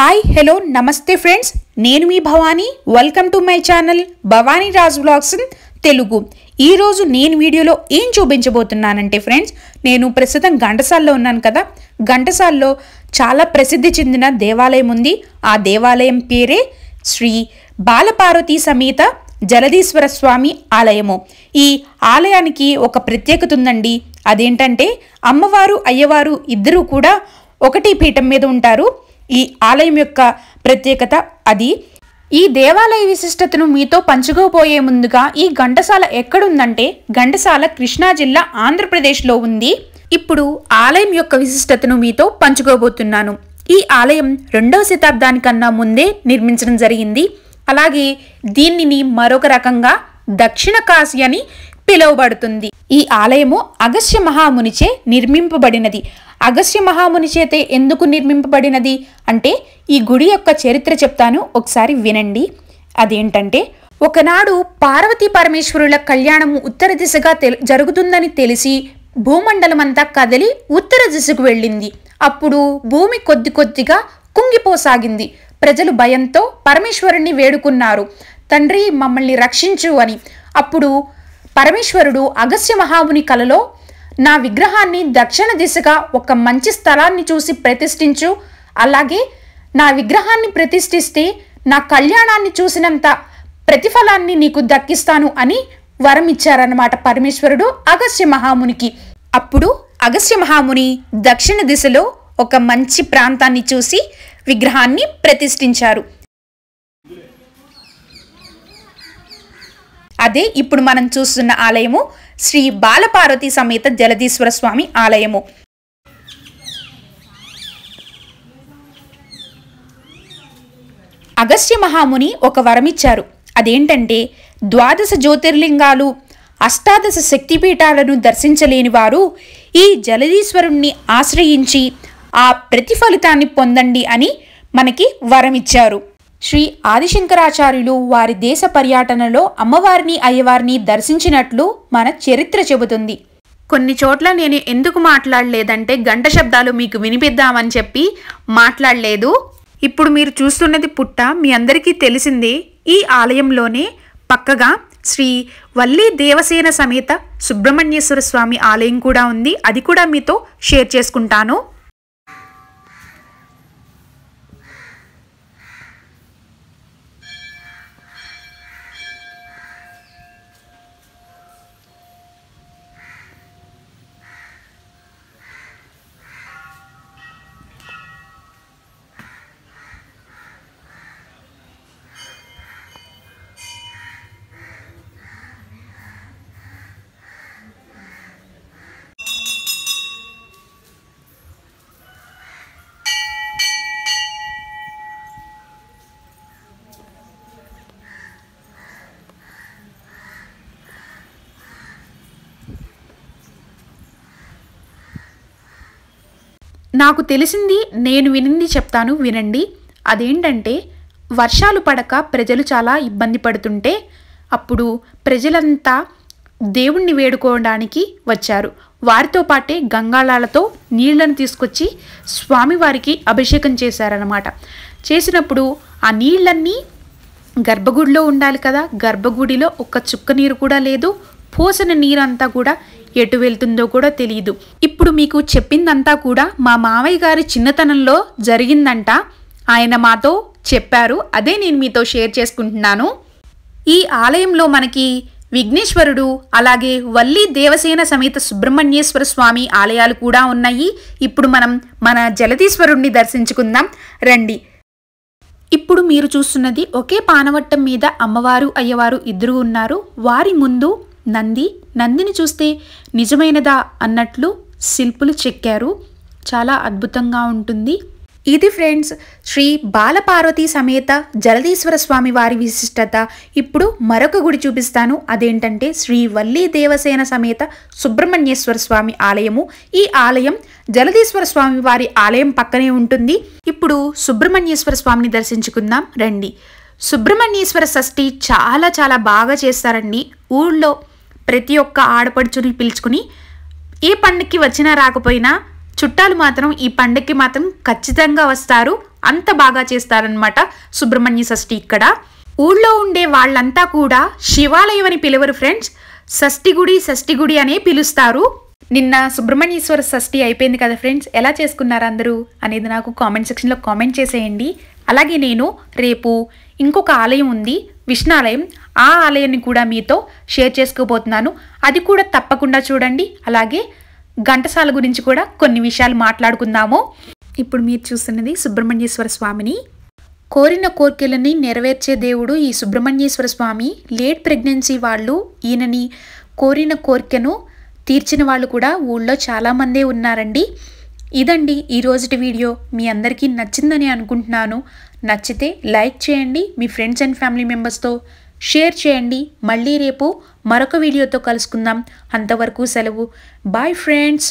hi hello నమస్తే friends నేను మీ Bhavani welcome to my channel Bhavani Raj blogs Telugu ఈరోజు నేను వీడియోలో ఏం చూపించబోతున్నానంటే ఫ్రెండ్స్ నేను ప్రస్తుతం ఘంటసాల్లో ఉన్నాను కదా ఘంటసాల్లో చాలా ప్రసిద్ధి చెందిన దేవాలయం ఉంది ఆ దేవాలయం పేరే శ్రీ బాలపార్వతి సమేత జలధీశ్వర స్వామి ఆలయము ఈ ఆలయానికి ఒక ప్రత్యేకత ఉందండి అదేంటంటే అమ్మవారు అయ్యవారు ఇద్దరూ కూడా ఒకటి పీఠం మీద ఉంటారు ఈ ఆలయం యొక్క ప్రత్యేకత అది ఈ దేవాలయ విశిష్టతను మీతో పంచుకోబోయే ముందుగా ఈ ఘంటసాల ఎక్కడుందంటే ఘంటసాల కృష్ణా జిల్లా ఆంధ్రప్రదేశ్లో ఉంది ఇప్పుడు ఆలయం యొక్క విశిష్టతను మీతో పంచుకోబోతున్నాను ఈ ఆలయం రెండవ శతాబ్దానికన్నా ముందే నిర్మించడం జరిగింది అలాగే దీనిని మరొక రకంగా దక్షిణ కాశీ అని పిలువబడుతుంది ఈ ఆలయము అగస్య మహామునిచే నిర్మింపబడినది అగస్య మహాముని చేతే ఎందుకు నిర్మింపబడినది అంటే ఈ గుడి యొక్క చరిత్ర చెప్తాను ఒకసారి వినండి అదేంటంటే ఒకనాడు పార్వతీ పరమేశ్వరుల కళ్యాణము ఉత్తర దిశగా తె జరుగుతుందని తెలిసి భూమండలమంతా కదిలి ఉత్తర దిశకు వెళ్ళింది అప్పుడు భూమి కొద్ది కొద్దిగా కుంగిపోసాగింది ప్రజలు భయంతో పరమేశ్వరుణ్ణి వేడుకున్నారు తండ్రి మమ్మల్ని రక్షించు అని అప్పుడు పరమేశ్వరుడు అగస్య మహాముని కలలో నా విగ్రహాన్ని దక్షిణ దిశగా ఒక మంచి స్థలాన్ని చూసి ప్రతిష్ఠించు అలాగే నా విగ్రహాన్ని ప్రతిష్ఠిస్తే నా కళ్యాణాన్ని చూసినంత ప్రతిఫలాన్ని నీకు దక్కిస్తాను అని వరం ఇచ్చారన్నమాట పరమేశ్వరుడు అగస్య మహామునికి అప్పుడు అగస్య మహాముని దక్షిణ దిశలో ఒక మంచి ప్రాంతాన్ని చూసి విగ్రహాన్ని ప్రతిష్ఠించారు అదే ఇప్పుడు మనం చూస్తున్న ఆలయము శ్రీ బాలపార్వతి సమేత జలధీశ్వర స్వామి ఆలయము అగస్త్య మహాముని ఒక వరమిచ్చారు అదేంటంటే ద్వాదశ జ్యోతిర్లింగాలు అష్టాదశ శక్తిపీఠాలను దర్శించలేని వారు ఈ జలధీశ్వరుణ్ణి ఆశ్రయించి ఆ ప్రతిఫలితాన్ని పొందండి అని మనకి వరమిచ్చారు శ్రీ ఆదిశంకరాచార్యులు వారి దేశ పర్యటనలో అమ్మవారిని అయ్యవారిని దర్శించినట్లు మన చరిత్ర చెబుతుంది కొన్ని చోట్ల నేను ఎందుకు మాట్లాడలేదంటే గంట శబ్దాలు మీకు వినిపిద్దామని చెప్పి మాట్లాడలేదు ఇప్పుడు మీరు చూస్తున్నది పుట్ట మీ అందరికీ తెలిసిందే ఈ ఆలయంలోనే పక్కగా శ్రీ వల్లి దేవసేన సమేత సుబ్రహ్మణ్యేశ్వర స్వామి ఆలయం కూడా ఉంది అది కూడా మీతో షేర్ చేసుకుంటాను నాకు తెలిసింది నేను వినింది చెప్తాను వినండి అదేంటంటే వర్షాలు పడక ప్రజలు చాలా ఇబ్బంది పడుతుంటే అప్పుడు ప్రజలంతా దేవుణ్ణి వేడుకోవడానికి వచ్చారు వారితో పాటే గంగాళాలతో నీళ్లను తీసుకొచ్చి స్వామివారికి అభిషేకం చేశారనమాట చేసినప్పుడు ఆ నీళ్ళన్నీ గర్భగుడిలో ఉండాలి కదా గర్భగుడిలో ఒక్క చుక్క నీరు కూడా లేదు పోసిన నీరంతా కూడా ఎటు వెళ్తుందో కూడా తెలియదు ఇప్పుడు మీకు చెప్పిందంతా కూడా మా మావయ్య గారి చిన్నతనంలో జరిగిందంట ఆయన మాతో చెప్పారు అదే నేను మీతో షేర్ చేసుకుంటున్నాను ఈ ఆలయంలో మనకి విఘ్నేశ్వరుడు అలాగే వల్లి దేవసేన సమేత సుబ్రహ్మణ్యేశ్వర స్వామి ఆలయాలు కూడా ఉన్నాయి ఇప్పుడు మనం మన జలధీశ్వరుణ్ణి దర్శించుకుందాం రండి ఇప్పుడు మీరు చూస్తున్నది ఒకే పానవట్టం మీద అమ్మవారు అయ్యవారు ఇద్దరు ఉన్నారు వారి ముందు నంది నందిని చూస్తే నిజమైనదా అన్నట్లు శిల్పులు చెక్కారు చాలా అద్భుతంగా ఉంటుంది ఇది ఫ్రెండ్స్ శ్రీ బాలపార్వతి సమేత జలదీశ్వర స్వామి వారి విశిష్టత ఇప్పుడు మరొక గుడి చూపిస్తాను అదేంటంటే శ్రీ వల్లీ దేవసేన సమేత సుబ్రహ్మణ్యేశ్వర స్వామి ఆలయము ఈ ఆలయం జలదీశ్వర స్వామి వారి ఆలయం పక్కనే ఉంటుంది ఇప్పుడు సుబ్రహ్మణ్యేశ్వర స్వామిని దర్శించుకుందాం రండి సుబ్రహ్మణ్యేశ్వర షష్ఠి చాలా చాలా బాగా చేస్తారండి ఊళ్ళో ప్రతి ఒక్క ఆడపడుచుని పిలుచుకుని ఏ పండుగకి వచ్చినా రాకపోయినా చుట్టాలు మాత్రం ఈ పండుగకి మాత్రం ఖచ్చితంగా వస్తారు అంత బాగా చేస్తారనమాట సుబ్రహ్మణ్య షష్ఠి ఇక్కడ ఊళ్ళో ఉండే వాళ్ళంతా కూడా శివాలయం అని పిలవరు ఫ్రెండ్స్ షష్ఠి గుడి షష్ఠి గుడి అనే పిలుస్తారు నిన్న సుబ్రహ్మణ్యేశ్వర షష్ఠి అయిపోయింది కదా ఫ్రెండ్స్ ఎలా చేసుకున్నారు అందరూ అనేది నాకు కామెంట్ సెక్షన్లో కామెంట్ చేసేయండి అలాగే నేను రేపు ఇంకొక ఆలయం ఉంది విష్ణాలయం ఆ ఆలయాన్ని కూడా మీతో షేర్ చేసుకోబోతున్నాను అది కూడా తప్పకుండా చూడండి అలాగే ఘంటసాల గురించి కూడా కొన్ని విషయాలు మాట్లాడుకుందాము ఇప్పుడు మీరు చూస్తున్నది సుబ్రహ్మణ్యేశ్వర స్వామిని కోరిన కోర్కెలని నెరవేర్చే దేవుడు ఈ సుబ్రహ్మణ్యేశ్వర స్వామి లేట్ ప్రెగ్నెన్సీ వాళ్ళు ఈయనని కోరిన కోరికను తీర్చిన వాళ్ళు కూడా ఊళ్ళో చాలామందే ఉన్నారండి ఇదండి ఈరోజుటి వీడియో మీ అందరికీ నచ్చిందని అనుకుంటున్నాను నచ్చితే లైక్ చేయండి మీ ఫ్రెండ్స్ అండ్ ఫ్యామిలీ మెంబర్స్తో షేర్ చేయండి మళ్ళీ రేపు మరొక వీడియోతో కలుసుకుందాం అంతవరకు సెలవు బాయ్ ఫ్రెండ్స్